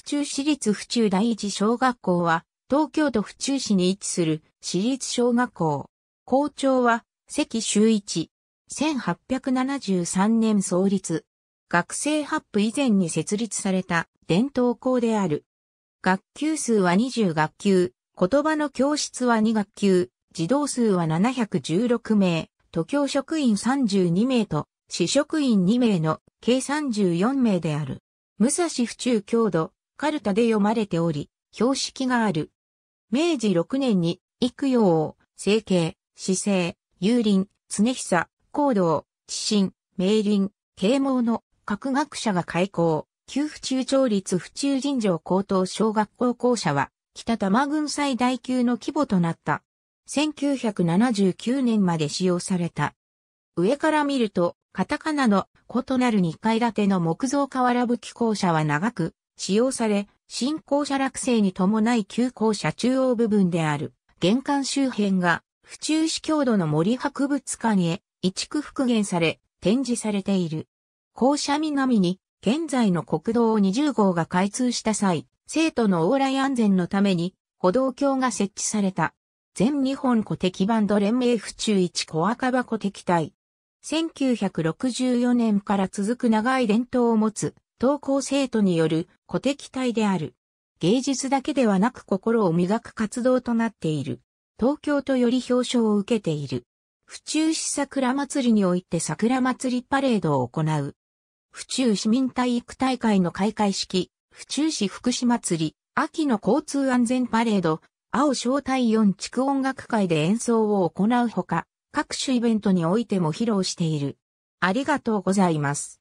府中市立府中第一小学校は、東京都府中市に位置する市立小学校。校長は、関修一。1873年創立。学生発布以前に設立された伝統校である。学級数は20学級、言葉の教室は2学級、児童数は716名、都教職員32名と、市職員2名の計34名である。武蔵府中郷土カルタで読まれており、標識がある。明治6年に、育養王、成形、姿勢、幽林、常久、行動、地震、明林、啓蒙の各学者が開校、旧府中町立府中尋常高等小学校校舎は、北玉群郡最大級の規模となった。1979年まで使用された。上から見ると、カタカナの異なる2階建ての木造瓦吹き校舎は長く、使用され、新校舎落成に伴い旧校舎中央部分である玄関周辺が府中市郷土の森博物館へ移築復元され展示されている。校舎南に現在の国道20号が開通した際、生徒の往来安全のために歩道橋が設置された。全日本古敵バンド連盟府中一小赤箱敵隊。1964年から続く長い伝統を持つ登校生徒による古敵体である。芸術だけではなく心を磨く活動となっている。東京都より表彰を受けている。府中市桜祭りにおいて桜祭りパレードを行う。府中市民体育大会の開会式、府中市福祉祭り、秋の交通安全パレード、青小隊四地区音楽会で演奏を行うほか、各種イベントにおいても披露している。ありがとうございます。